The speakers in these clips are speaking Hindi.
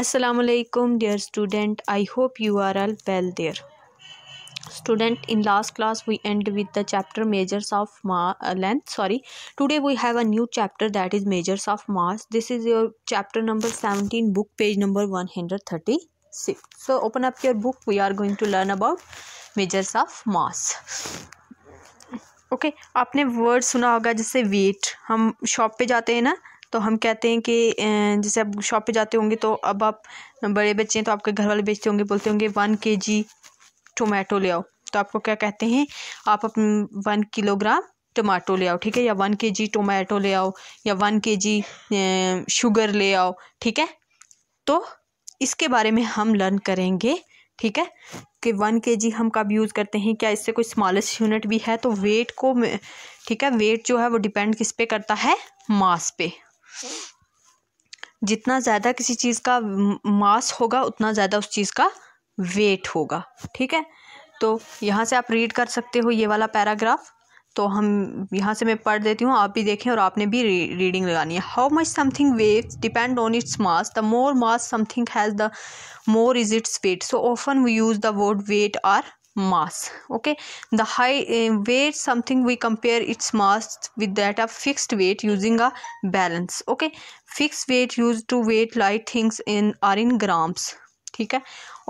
Assalamualaikum dear student I hope you are all well there student in last class we end with the chapter measures of ma uh, length sorry today we have a new chapter that is measures of mass this is your chapter number 17 book page number 136 so open up your book we are going to learn about measures of mass okay okay, आपने वर्ड सुना होगा जैसे वेट हम शॉप पे जाते हैं ना तो हम कहते हैं कि जैसे आप शॉप पे जाते होंगे तो अब आप बड़े बच्चे हैं तो आपके घर वाले बेचते होंगे बोलते होंगे वन के जी टोमेटो ले आओ तो आपको क्या कहते हैं आप अपने वन किलोग्राम टमाटो ले आओ ठीक है या वन के जी टोमेटो ले आओ या वन के जी शुगर ले आओ ठीक है तो इसके बारे में हम लर्न करेंगे ठीक है कि वन के जी हम कब यूज़ करते हैं क्या इससे कोई स्मॉलेस्ट यूनिट भी है तो वेट को ठीक है वेट जो है वो डिपेंड किस पे करता है मास पे जितना ज़्यादा किसी चीज़ का मास होगा उतना ज़्यादा उस चीज़ का वेट होगा ठीक है तो यहाँ से आप रीड कर सकते हो ये वाला पैराग्राफ तो हम यहाँ से मैं पढ़ देती हूँ आप भी देखें और आपने भी री, रीडिंग लगानी है how much something weight depend on its mass the more mass something has the more is its weight so often we use the word weight or mass okay the high uh, weight something we compare its mass with that of fixed weight using a balance okay fixed weight used to weight light things in are in grams Okay.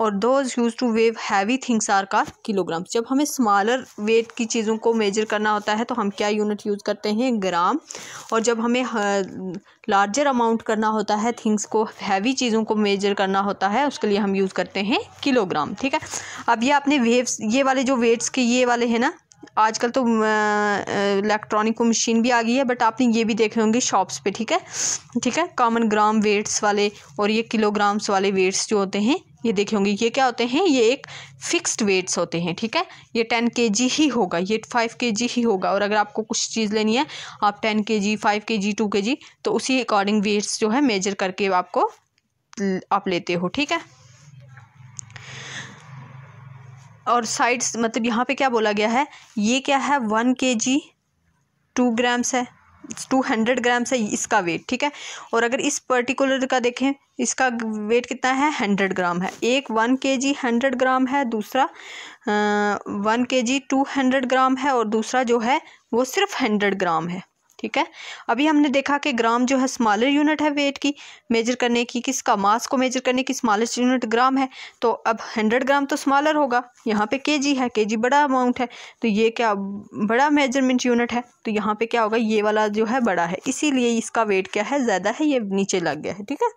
और those use to weigh heavy things are का किलोग्राम्स जब हमें स्मॉलर वेट की चीज़ों को मेजर करना होता है तो हम क्या यूनिट यूज़ करते हैं ग्राम और जब हमें लार्जर अमाउंट करना होता है थिंग्स को हैवी चीज़ों को मेजर करना होता है उसके लिए हम यूज़ करते हैं किलोग्राम ठीक है अब ये आपने वेव्स ये वाले जो वेट्स के ये वाले हैं ना आजकल तो इलेक्ट्रॉनिक को मशीन भी आ गई है बट आपने ये भी देखे होंगे शॉप्स पे ठीक है ठीक है कॉमन ग्राम वेट्स वाले और ये किलोग्राम्स वाले वेट्स जो होते हैं ये देखे होंगे ये क्या होते हैं ये एक फ़िक्स्ड वेट्स होते हैं ठीक है ये टेन के जी ही होगा ये फाइव के जी ही होगा और अगर आपको कुछ चीज़ लेनी है आप टेन के जी फाइव के जी टू के जी तो उसी अकॉर्डिंग वेट्स जो है मेजर करके आपको आप लेते हो ठीक है और साइड्स मतलब यहाँ पे क्या बोला गया है ये क्या है one K G two grams है टू हंड्रेड ग्राम्स है इसका वेट ठीक है और अगर इस पर्टिकुलर का देखें इसका वेट कितना है हंड्रेड ग्राम है एक वन के जी हंड्रेड ग्राम है दूसरा one K G two hundred gram है और दूसरा जो है वो सिर्फ हंड्रेड ग्राम है ठीक है अभी हमने देखा कि ग्राम जो है स्मॉलर यूनिट है वेट की मेजर करने की किसका मास को मेजर करने की स्मॉलेस्ट यूनिट ग्राम है तो अब हंड्रेड ग्राम तो स्मॉलर होगा यहाँ पे केजी है केजी बड़ा अमाउंट है तो ये क्या बड़ा मेजरमेंट यूनिट है तो यहाँ पे क्या होगा ये वाला जो है बड़ा है इसीलिए इसका वेट क्या है ज़्यादा है ये नीचे लग गया है ठीक है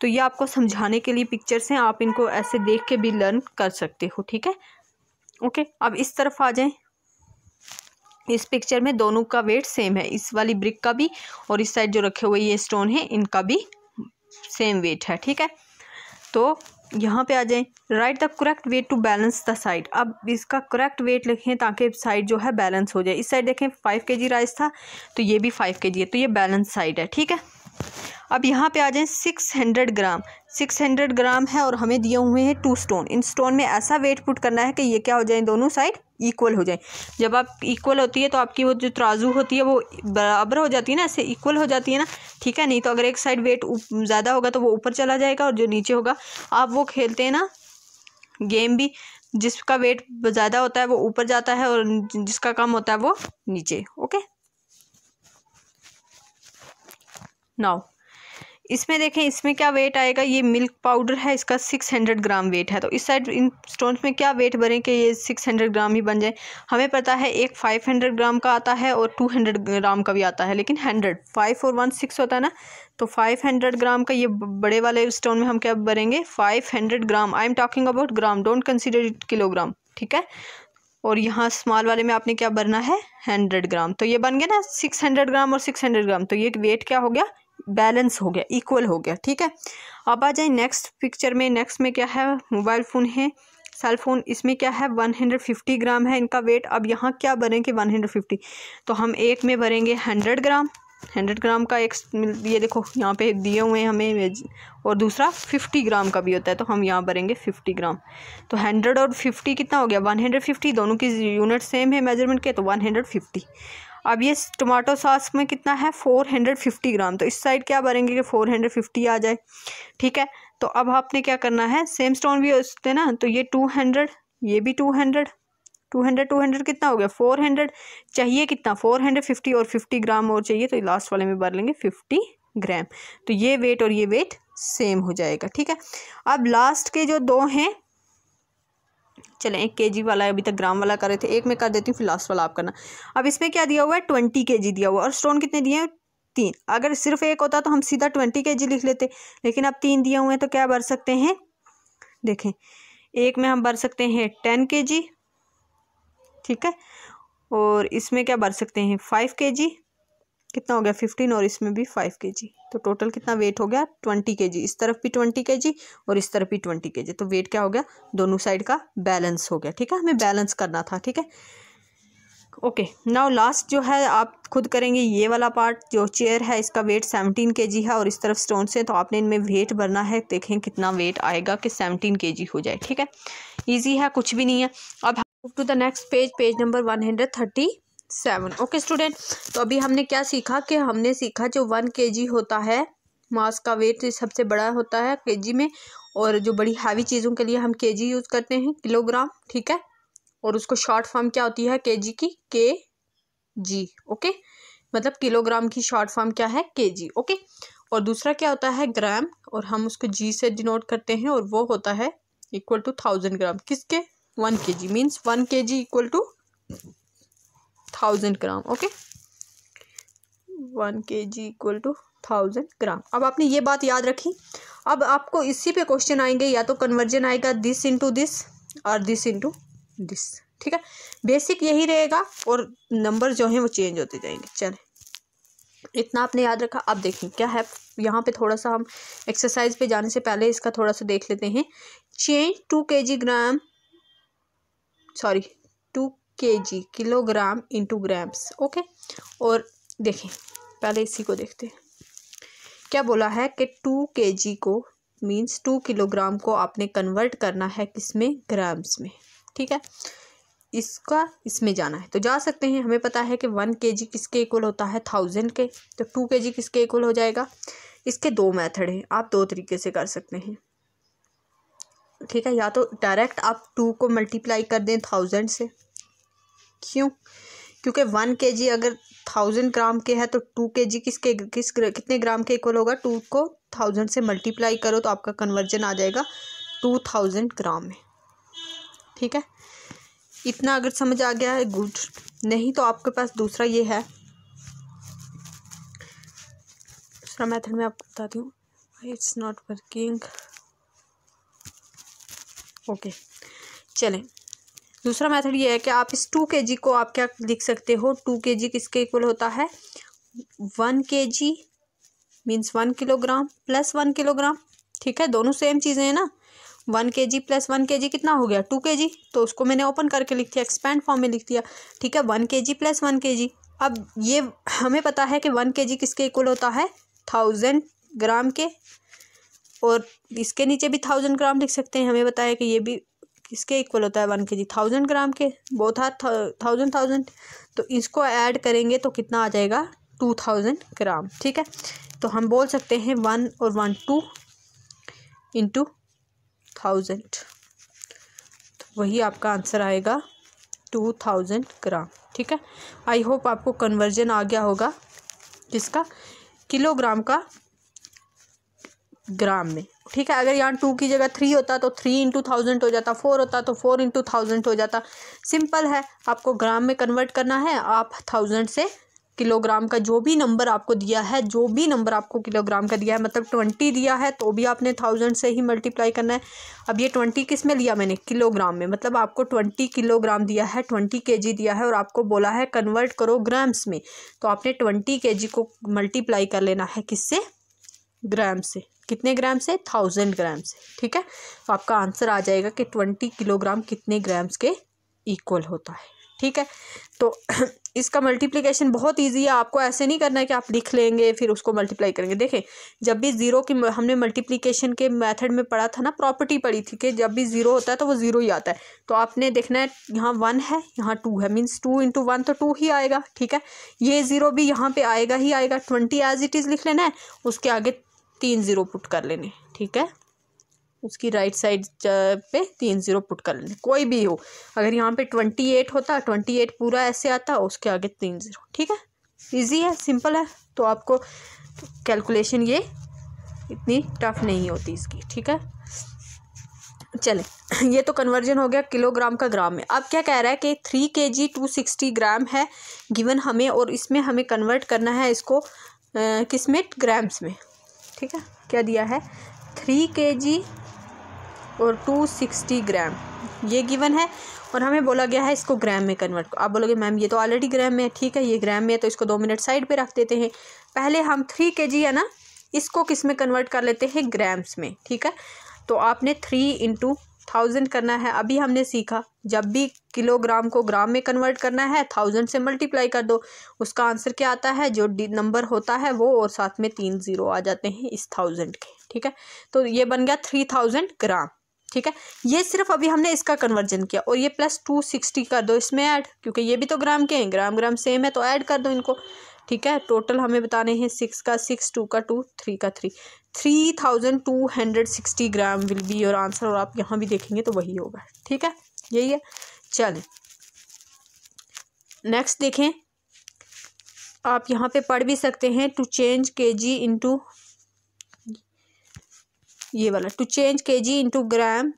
तो ये आपको समझाने के लिए पिक्चर्स हैं आप इनको ऐसे देख के भी लर्न कर सकते हो ठीक है ओके अब इस तरफ आ जाए इस पिक्चर में दोनों का वेट सेम है इस वाली ब्रिक का भी और इस साइड जो रखे हुए ये स्टोन है इनका भी सेम वेट है ठीक है तो यहाँ पे आ जाए right the correct weight to balance the side अब इसका करेक्ट वेट लिखें ताकि साइड जो है बैलेंस हो जाए इस साइड देखें फाइव के जी राइस था तो ये भी फाइव के जी है तो ये बैलेंस साइड है ठीक है अब यहाँ पे आ जाए six hundred gram six hundred gram है और हमें दिए हुए हैं टू स्टोन इन स्टोन में ऐसा वेट पुट करना है कि ये क्या हो जाए दोनों साइड इक्वल हो जाए जब आप इक्वल होती है तो आपकी वो जो तराजू होती है वो बराबर हो जाती है ना ऐसे इक्वल हो जाती है ना ठीक है नहीं तो अगर एक साइड वेट ज़्यादा होगा तो वो ऊपर चला जाएगा और जो नीचे होगा आप वो खेलते हैं ना गेम भी जिसका वेट ज़्यादा होता है वो ऊपर जाता है और जिसका कम होता है वो नीचे ओके नाउ इसमें देखें इसमें क्या वेट आएगा ये मिल्क पाउडर है इसका सिक्स हंड्रेड ग्राम वेट है तो इस साइड इन स्टोन्स में क्या वेट भरें कि ये सिक्स हंड्रेड ग्राम ही बन जाए हमें पता है एक फाइव हंड्रेड ग्राम का आता है और टू हंड्रेड ग्राम का भी आता है लेकिन हंड्रेड फाइव और वन सिक्स होता है ना तो फाइव हंड्रेड ग्राम का ये बड़े वाले स्टोन में हम क्या भरेंगे five hundred gram I am talking about gram don't consider it kilogram ठीक है और यहाँ स्मॉल वाले में आपने क्या भरना है हंड्रेड ग्राम तो ये बन गया ना सिक्स हंड्रेड ग्राम और सिक्स हंड्रेड ग्राम तो ये वेट क्या हो गया बैलेंस हो गया इक्वल हो गया ठीक है अब आ जाए नेक्स्ट पिक्चर में नेक्स्ट में क्या है मोबाइल फ़ोन है सेल फ़ोन इसमें क्या है 150 ग्राम है इनका वेट अब यहाँ क्या भरेंगे 150 तो हम एक में भरेंगे 100 ग्राम 100 ग्राम का एक ये देखो यहाँ पे दिए हुए हैं हमें और दूसरा 50 ग्राम का भी होता है तो हम यहाँ भरेंगे 50 ग्राम तो 100 और 50 कितना हो गया 150 दोनों की यूनिट सेम है मेजरमेंट के तो 150 अब ये टमाटो सॉस में कितना है फ़ोर हंड्रेड फिफ्टी ग्राम तो इस साइड क्या भरेंगे कि फ़ोर हंड्रेड फिफ्टी आ जाए ठीक है तो अब आपने क्या करना है सेम स्टोन भी उसने ना तो ये टू हंड्रेड ये भी two hundred two hundred two hundred कितना हो गया फोर हंड्रेड चाहिए कितना फोर हंड्रेड फिफ्टी और फिफ्टी ग्राम और चाहिए तो लास्ट वाले में भर लेंगे फिफ्टी ग्राम तो ये वेट और ये वेट सेम हो जाएगा ठीक है अब लास्ट के जो दो हैं चलें एक के जी वाला अभी तक ग्राम वाला कर रहे थे एक मैं कर देती हूँ फिर लास्ट वाला आप करना अब इसमें क्या दिया हुआ है ट्वेंटी के जी दिया हुआ और स्टोन कितने दिए हैं तीन अगर सिर्फ एक होता तो हम सीधा ट्वेंटी के जी लिख लेते लेकिन अब तीन दिए हुए हैं तो क्या भर सकते हैं देखें एक में हम भर सकते हैं टेन के जी ठीक है और इसमें क्या भर सकते हैं फाइव के जी कितना हो गया फिफ्टीन और इसमें भी फाइव के जी तो टोटल कितना वेट हो गया ट्वेंटी के जी इस तरफ भी ट्वेंटी के जी और इस तरफ भी ट्वेंटी के जी तो वेट क्या हो गया दोनों साइड का बैलेंस हो गया ठीक है हमें बैलेंस करना था ठीक है ओके नाउ लास्ट जो है आप खुद करेंगे ये वाला पार्ट जो चेयर है इसका वेट सेवनटीन के जी है और इस तरफ स्टोन से तो आपने इनमें वेट भरना है देखें कितना वेट आएगा कि सेवनटीन के जी हो जाए ठीक है ईजी है कुछ भी नहीं है अब to the next page page number one hundred thirty seven okay student तो अभी हमने क्या सीखा कि हमने सीखा जो वन के जी होता है मास का वेट सबसे बड़ा होता है के जी में और जो बड़ी हैवी चीज़ों के लिए हम के जी यूज़ करते हैं किलोग्राम ठीक है और उसको शॉर्ट फॉर्म क्या होती है के जी की के जी ओके मतलब किलोग्राम की शॉर्ट फॉर्म क्या है के जी ओके और दूसरा क्या होता है ग्राम और हम उसको जी से डिनोट करते हैं और वो होता है इक्वल टू थाउजेंड ग्राम किसके one K G means one K G equal to thousand gram okay one K G equal to thousand gram अब आपने ये बात याद रखी अब आपको इसी पे क्वेश्चन आएंगे या तो कन्वर्जन आएगा दिस इंटू दिस और दिस इंटू दिस ठीक है बेसिक यही रहेगा और नंबर जो हैं वो चेंज होते जाएंगे चले इतना आपने याद रखा अब देखें क्या है यहाँ पे थोड़ा सा हम एक्सरसाइज पे जाने से पहले इसका थोड़ा सा देख लेते हैं चेंज टू के ग्राम sorry to K G kilogram into grams okay और देखें पहले इसी को देखते हैं क्या बोला है कि टू के जी को मीन्स टू किलोग्राम को आपने कन्वर्ट करना है किस में ग्राम्स में ठीक है इसका इसमें जाना है तो जा सकते हैं हमें पता है कि वन के जी किसके इक्वल होता है थाउजेंड के तो टू के जी किसके इक्वल हो जाएगा इसके दो मेथड हैं आप दो तरीके से कर सकते हैं ठीक है या तो डायरेक्ट आप टू को मल्टीप्लाई कर दें थाउजेंड से क्यों क्योंकि वन के जी अगर थाउजेंड ग्राम के है तो टू के जी किसके किस कितने ग्राम के इक्वल होगा टू को थाउजेंड से मल्टीप्लाई करो तो आपका कन्वर्जन आ जाएगा टू थाउजेंड ग्राम में ठीक है इतना अगर समझ आ गया है गुड नहीं तो आपके पास दूसरा ये है दूसरा मेथड मैं आपको बताती हूँ इट्स नॉट वर्किंग ओके चलें दूसरा मेथड ये है कि आप इस टू के जी को आप क्या लिख सकते हो टू के जी किसके इक्वल होता है one K G means one kilogram plus one kilogram ठीक है दोनों सेम चीज़ें हैं ना वन के जी प्लस वन के जी कितना हो गया टू के जी तो उसको मैंने ओपन करके लिख दिया एक्सपैंड फॉर्म में लिख दिया ठीक है वन के जी प्लस वन के जी अब ये हमें पता है कि वन के जी किसके इक्वल होता है थाउजेंड ग्राम के और इसके नीचे भी थाउजेंड ग्राम लिख सकते हैं हमें पता है कि ये भी इसके इक्वल होता है वन के जी थाउजेंड ग्राम के बोथ आर थाउजेंड थाउजेंड तो इसको ऐड करेंगे तो कितना आ जाएगा टू थाउजेंड ग्राम ठीक है तो हम बोल सकते हैं वन और वन टू इंटू थाउजेंड तो वही आपका आंसर आएगा टू थाउजेंड ग्राम ठीक है आई होप आपको कन्वर्जन आ गया होगा किसका किलोग्राम का ग्राम में ठीक है अगर यहाँ टू की जगह थ्री होता तो थ्री इंटू थाउजेंड हो जाता फोर होता तो फोर इंटू थाउजेंड हो जाता सिंपल है आपको ग्राम में कन्वर्ट करना है आप थाउजेंड से किलोग्राम का जो भी नंबर आपको दिया है जो भी नंबर आपको किलोग्राम का दिया है मतलब ट्वेंटी दिया है तो भी आपने थाउजेंड से ही मल्टीप्लाई करना है अब ये ट्वेंटी किस में लिया मैंने किलोग्राम में मतलब आपको ट्वेंटी किलोग्राम दिया है ट्वेंटी के जी दिया है और आपको बोला है कन्वर्ट करो ग्राम्स में तो आपने ट्वेंटी के जी को मल्टीप्लाई कर लेना है किससे ग्राम से कितने ग्राम से थाउजेंड ग्राम से ठीक है तो आपका आंसर आ जाएगा कि ट्वेंटी किलोग्राम कितने ग्राम्स के इक्वल होता है ठीक है तो इसका मल्टीप्लिकेशन बहुत इजी है आपको ऐसे नहीं करना है कि आप लिख लेंगे फिर उसको मल्टीप्लाई करेंगे देखें जब भी ज़ीरो की हमने मल्टीप्लिकेशन के मेथड में पढ़ा था ना प्रॉपर्टी पढ़ी थी कि जब भी ज़ीरो होता है तो वो ज़ीरो ही आता है तो आपने देखना है यहाँ वन है यहाँ टू है मीन्स टू इंटू वन तो टू ही आएगा ठीक है ये ज़ीरो भी यहाँ पर आएगा ही आएगा ट्वेंटी एज इट इज़ लिख लेना है उसके आगे तीन ज़ीरो पुट कर लेने ठीक है उसकी राइट साइड पे तीन ज़ीरो पुट कर लेने कोई भी हो अगर यहाँ पे ट्वेंटी एट होता ट्वेंटी एट पूरा ऐसे आता उसके आगे तीन ज़ीरो ठीक है इजी है सिंपल है तो आपको कैलकुलेशन ये इतनी टफ नहीं होती इसकी ठीक है चले ये तो कन्वर्जन हो गया किलोग्राम का ग्राम में अब क्या कह रहा है कि थ्री के जी टू सिक्सटी ग्राम है गिवन हमें और इसमें हमें कन्वर्ट करना है इसको किस में ग्राम्स में ठीक है क्या दिया है थ्री के जी और टू सिक्सटी ग्राम ये गिवन है और हमें बोला गया है इसको ग्राम में कन्वर्ट आप बोलोगे मैम ये तो ऑलरेडी ग्राम में है ठीक है ये ग्राम में है तो इसको दो मिनट साइड पे रख देते हैं पहले हम थ्री के जी है ना इसको किस में कन्वर्ट कर लेते हैं ग्राम्स में ठीक है तो आपने थ्री इंटू थाउजेंड करना है अभी हमने सीखा जब भी किलोग्राम को ग्राम में कन्वर्ट करना है थाउजेंड से मल्टीप्लाई कर दो उसका आंसर क्या आता है जो नंबर होता है वो और साथ में तीन ज़ीरो आ जाते हैं इस थाउजेंड के ठीक है तो ये बन गया थ्री थाउजेंड ग्राम ठीक है ये सिर्फ अभी हमने इसका कन्वर्जन किया और ये प्लस टू सिक्सटी कर दो इसमें ऐड क्योंकि ये भी तो ग्राम के हैं ग्राम ग्राम सेम है तो ऐड कर दो इनको ठीक है टोटल हमें बताने हैं सिक्स का सिक्स टू का टू थ्री का three three thousand two hundred sixty gram will be your answer और आप यहाँ भी देखेंगे तो वही होगा ठीक है यही है चलें नेक्स्ट देखें आप यहाँ पे पढ़ भी सकते हैं टू चेंज के जी इंटू ये वाला टू चेंज के जी into gram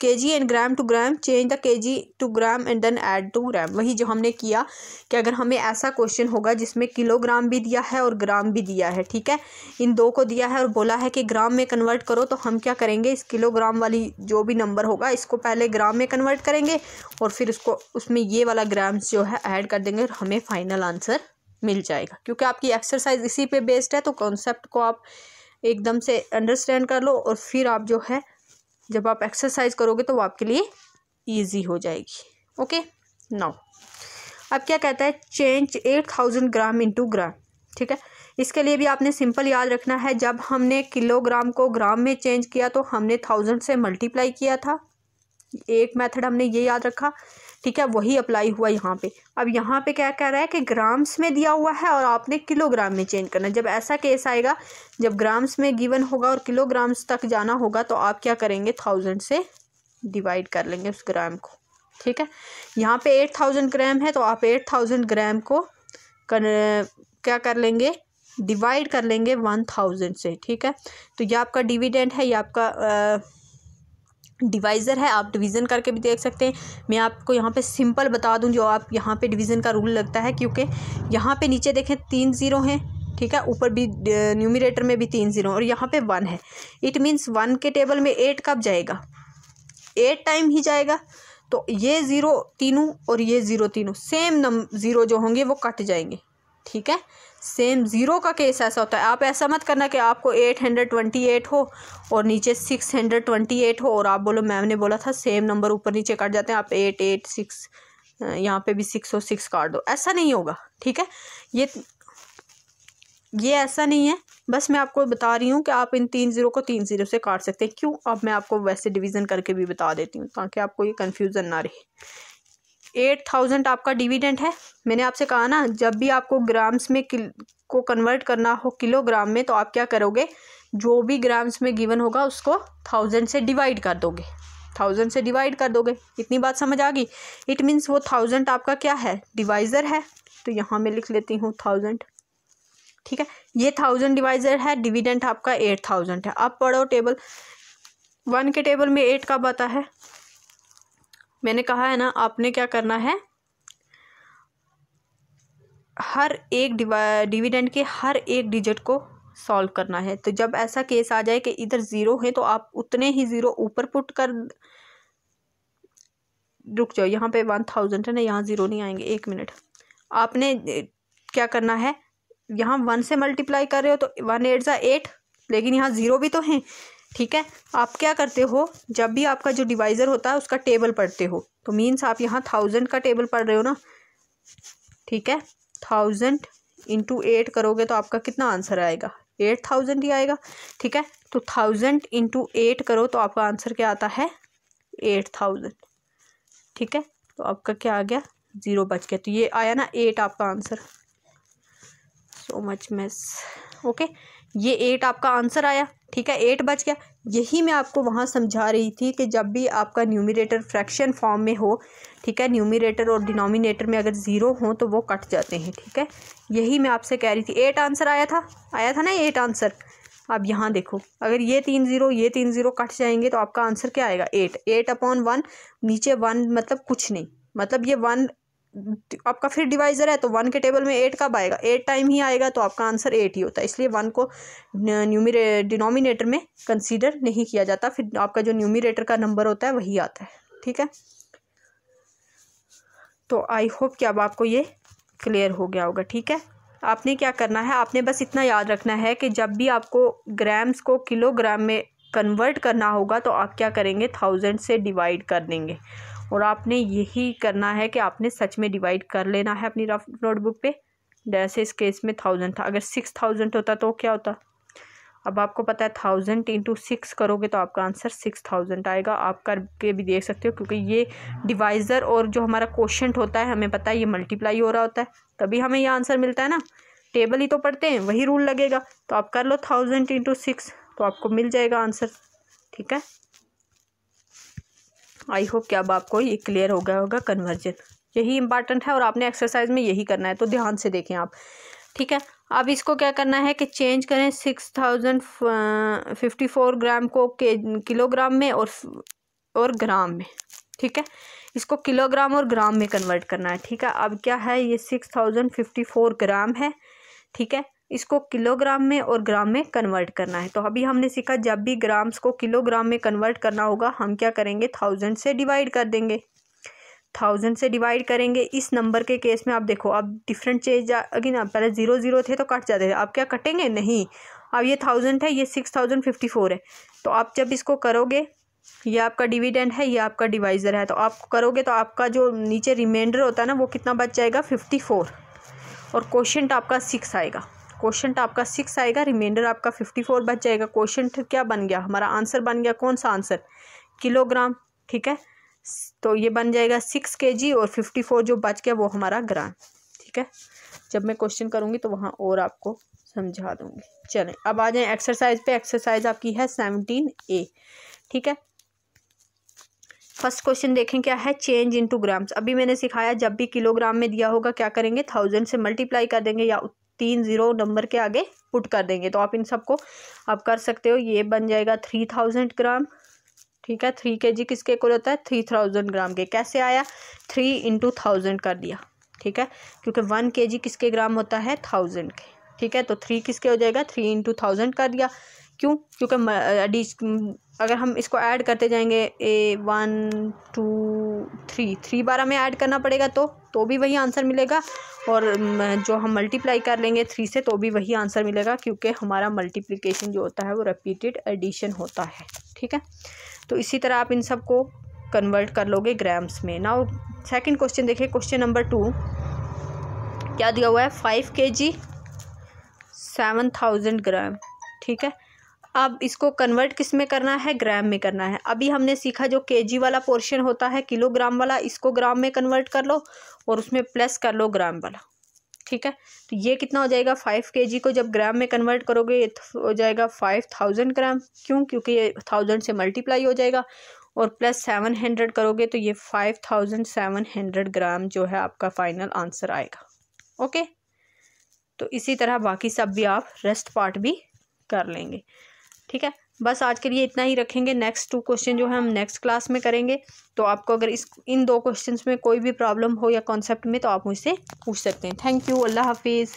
K G and gram to gram change the K G to gram and then add to gram वही जो हमने किया कि अगर हमें ऐसा क्वेश्चन होगा जिसमें किलोग्राम भी दिया है और ग्राम भी दिया है ठीक है इन दो को दिया है और बोला है कि ग्राम में कन्वर्ट करो तो हम क्या करेंगे इस किलोग्राम वाली जो भी नंबर होगा इसको पहले ग्राम में कन्वर्ट करेंगे और फिर उसको उसमें ये वाला ग्राम्स जो है ऐड कर देंगे और हमें फाइनल आंसर मिल जाएगा क्योंकि आपकी एक्सरसाइज इसी पर बेस्ड है तो कॉन्सेप्ट को आप एकदम से अंडरस्टैंड कर लो और फिर आप जो है जब आप एक्सरसाइज करोगे तो वो आपके लिए ईजी हो जाएगी ओके नाउ अब क्या कहता है change eight thousand gram into gram ठीक है इसके लिए भी आपने सिंपल याद रखना है जब हमने किलोग्राम को ग्राम में चेंज किया तो हमने थाउजेंड से मल्टीप्लाई किया था एक मेथड हमने ये याद रखा ठीक है वही अप्लाई हुआ यहाँ पे अब यहाँ पे क्या कह रहा है कि ग्राम्स में दिया हुआ है और आपने किलोग्राम में चेंज करना जब ऐसा केस आएगा जब ग्राम्स में गिवन होगा और किलोग्राम्स तक जाना होगा तो आप क्या करेंगे थाउजेंड से डिवाइड कर लेंगे उस ग्राम को ठीक है यहाँ पे एट थाउजेंड ग्राम है तो आप एट थाउजेंड ग्राम को कर, क्या कर लेंगे डिवाइड कर लेंगे वन थाउजेंड से ठीक है तो ये आपका डिविडेंड है ये आपका आ, डिवाइज़र है आप डिवीज़न करके भी देख सकते हैं मैं आपको यहाँ पे सिंपल बता दूँ जो आप यहाँ पे डिवीज़न का रूल लगता है क्योंकि यहाँ पे नीचे देखें तीन ज़ीरो हैं ठीक है ऊपर भी न्यूमिनेटर में भी तीन ज़ीरो और यहाँ पे वन है इट मीन्स वन के टेबल में एट कब जाएगा एट टाइम ही जाएगा तो ये ज़ीरो तीनों और ये ज़ीरो तीनों सेम नम ज़ीरो जो होंगे वो कट जाएंगे ठीक है सेम ज़ीरो का केस ऐसा होता है आप ऐसा मत करना कि आपको एट हंड्रेड ट्वेंटी एट हो और नीचे सिक्स हंड्रेड ट्वेंटी एट हो और आप बोलो मैम ने बोला था सेम नंबर ऊपर नीचे काट जाते हैं आप एट एट सिक्स यहाँ पे भी सिक्स और सिक्स काट दो ऐसा नहीं होगा ठीक है ये ये ऐसा नहीं है बस मैं आपको बता रही हूँ कि आप इन तीन ज़ीरो को तीन ज़ीरो से काट सकते हैं क्यों अब मैं आपको वैसे डिवीज़न करके भी बता देती हूँ ताकि आपको ये कन्फ्यूज़न ना रहे एट थाउजेंड आपका डिविडेंड है मैंने आपसे कहा ना जब भी आपको ग्राम्स में को कन्वर्ट करना हो किलोग्राम में तो आप क्या करोगे जो भी ग्राम्स में गिवन होगा उसको थाउजेंड से डिवाइड कर दोगे थाउजेंड से डिवाइड कर दोगे इतनी बात समझ आ गई इट मीन्स वो थाउजेंड आपका क्या है डिवाइज़र है तो यहाँ मैं लिख लेती हूँ थाउजेंड ठीक है ये थाउजेंड डिवाइज़र है डिविडेंट आपका एट थाउजेंड है अब पढ़ो टेबल वन के टेबल में एट का बता है मैंने कहा है ना आपने क्या करना है हर एक डिविडेंड के हर एक डिजिट को सॉल्व करना है तो जब ऐसा केस आ जाए कि इधर ज़ीरो है तो आप उतने ही ज़ीरो ऊपर पुट कर रुक जाओ यहाँ पे वन थाउजेंड है ना यहाँ ज़ीरो नहीं आएंगे एक मिनट आपने क्या करना है यहाँ वन से मल्टीप्लाई कर रहे हो तो वन एट ज़ा एट लेकिन यहाँ ज़ीरो भी तो हैं ठीक है आप क्या करते हो जब भी आपका जो डिवाइज़र होता है उसका टेबल पढ़ते हो तो मीन्स आप यहाँ थाउजेंड का टेबल पढ़ रहे हो ना ठीक है थाउजेंड इंटू एट करोगे तो आपका कितना आंसर आएगा एट थाउजेंड ही आएगा ठीक है तो थाउजेंड इंटू एट करो तो आपका आंसर क्या आता है एट थाउजेंड ठीक है तो आपका क्या आ गया ज़ीरो बच गया तो ये आया ना एट आपका answer so much miss okay ये एट आपका आंसर आया ठीक है एट बच गया यही मैं आपको वहाँ समझा रही थी कि जब भी आपका न्यूमिरेटर फ्रैक्शन फॉर्म में हो ठीक है न्यूमिरेटर और डिनोमिनेटर में अगर ज़ीरो हो तो वो कट जाते हैं ठीक है यही मैं आपसे कह रही थी एट आंसर आया था आया था ना एट आंसर अब यहाँ देखो अगर ये तीन ज़ीरो ये तीन ज़ीरो कट जाएंगे तो आपका आंसर क्या आएगा एट एट अपॉन वन नीचे वन मतलब कुछ नहीं मतलब ये वन आपका फिर डिवाइज़र है तो वन के टेबल में एट कब आएगा एट टाइम ही आएगा तो आपका आंसर एट ही होता है इसलिए वन को न्यूमिरे डिनोमिनेटर में कंसीडर नहीं किया जाता फिर आपका जो न्यूमिरेटर का नंबर होता है वही आता है ठीक है तो आई होप कि अब आपको ये क्लियर हो गया होगा ठीक है आपने क्या करना है आपने बस इतना याद रखना है कि जब भी आपको ग्राम्स को किलोग्राम में कन्वर्ट करना होगा तो आप क्या करेंगे थाउजेंड से डिवाइड कर देंगे और आपने यही करना है कि आपने सच में डिवाइड कर लेना है अपनी रफ नोटबुक पे जैसे इस केस में थाउजेंड था अगर सिक्स थाउजेंड होता तो क्या होता अब आपको पता है थाउजेंड इंटू सिक्स करोगे तो आपका आंसर सिक्स थाउजेंड आएगा आप करके भी देख सकते हो क्योंकि ये डिवाइज़र और जो हमारा क्वेश्चन होता है हमें पता है ये मल्टीप्लाई हो रहा होता है तभी हमें यह आंसर मिलता है ना टेबल ही तो पढ़ते हैं वही रूल लगेगा तो आप कर लो थाउजेंड इंटू सिक्स तो आपको मिल जाएगा आंसर ठीक है आई होप कि अब आपको ये क्लियर हो गया होगा कन्वर्जन यही इंपॉर्टेंट है और आपने एक्सरसाइज में यही करना है तो ध्यान से देखें आप ठीक है अब इसको क्या करना है कि चेंज करें six thousand fifty four gram को के किलोग्राम में और और ग्राम में ठीक है इसको किलोग्राम और ग्राम में कन्वर्ट करना है ठीक है अब क्या है ये six thousand fifty four gram है ठीक है इसको किलोग्राम में और ग्राम में कन्वर्ट करना है तो अभी हमने सीखा जब भी ग्राम्स को किलोग्राम में कन्वर्ट करना होगा हम क्या करेंगे थाउजेंड से डिवाइड कर देंगे थाउजेंड से डिवाइड करेंगे इस नंबर के केस में आप देखो अब डिफरेंट चेंज अगेन पहले ज़ीरो ज़ीरो थे तो कट जाते थे आप क्या कटेंगे नहीं अब ये थाउजेंड है ये सिक्स थाउजेंड फिफ्टी फोर है तो आप जब इसको करोगे ये आपका डिविडेंड है ये आपका डिवाइज़र है तो आप करोगे तो आपका जो नीचे रिमाइंडर होता है ना वो कितना बच जाएगा फिफ्टी फोर और क्वेश्चन आपका सिक्स आएगा क्वेश्चन तो आपका सिक्स आएगा रिमाइंडर आपका फिफ्टी फोर बच जाएगा क्वेश्चन क्या बन गया हमारा आंसर बन गया कौन सा आंसर किलोग्राम ठीक है तो ये बन जाएगा सिक्स के जी और फिफ्टी फोर जो बच गया वो हमारा ग्राम ठीक है जब मैं क्वेश्चन करूँगी तो वहाँ और आपको समझा दूँगी चलें अब आ जाए एक्सरसाइज पे एक्सरसाइज आपकी है सेवनटीन ए ठीक है फर्स्ट क्वेश्चन देखें क्या है चेंज इनटू ग्राम्स अभी मैंने सिखाया जब भी किलोग्राम में दिया होगा क्या करेंगे थाउजेंड से मल्टीप्लाई कर देंगे या तीन ज़ीरो नंबर के आगे पुट कर देंगे तो आप इन सबको आप कर सकते हो ये बन जाएगा थ्री थाउजेंड ग्राम ठीक है थ्री के जी किसके को होता है थ्री थाउजेंड ग्राम के कैसे आया थ्री इंटू थाउजेंड कर दिया ठीक है क्योंकि वन के जी किसके ग्राम होता है थाउजेंड के ठीक है तो थ्री किसके हो जाएगा थ्री इंटू थाउजेंड कर दिया क्यों क्योंकि अगर हम इसको ऐड करते जाएंगे ए वन टू थ्री थ्री बार हमें ऐड करना पड़ेगा तो तो भी वही आंसर मिलेगा और जो हम मल्टीप्लाई कर लेंगे थ्री से तो भी वही आंसर मिलेगा क्योंकि हमारा मल्टीप्लिकेशन जो होता है वो रिपीटेड एडिशन होता है ठीक है तो इसी तरह आप इन सब को कन्वर्ट कर लोगे ग्राम्स में नाउ सेकंड क्वेश्चन देखिए क्वेश्चन नंबर टू क्या दिया हुआ है फाइव के जी सेवन थाउजेंड ग्राम ठीक है अब इसको कन्वर्ट किस में करना है ग्राम में करना है अभी हमने सीखा जो केजी वाला पोर्शन होता है किलोग्राम वाला इसको ग्राम में कन्वर्ट कर लो और उसमें प्लस कर लो ग्राम वाला ठीक है तो ये कितना हो जाएगा फाइव के को जब ग्राम में कन्वर्ट करोगे ये तो हो जाएगा फाइव थाउजेंड ग्राम क्यों क्योंकि ये थाउजेंड से मल्टीप्लाई हो जाएगा और प्लस सेवन हंड्रेड करोगे तो ये five thousand seven hundred gram जो है आपका फाइनल आंसर आएगा ओके तो इसी तरह बाकी सब भी आप रेस्ट पार्ट भी कर लेंगे ठीक है बस आज के लिए इतना ही रखेंगे नेक्स्ट टू क्वेश्चन जो है हम नेक्स्ट क्लास में करेंगे तो आपको अगर इस इन दो क्वेश्चन में कोई भी प्रॉब्लम हो या कॉन्सेप्ट में तो आप मुझसे पूछ सकते हैं थैंक यू अल्लाह हाफिज़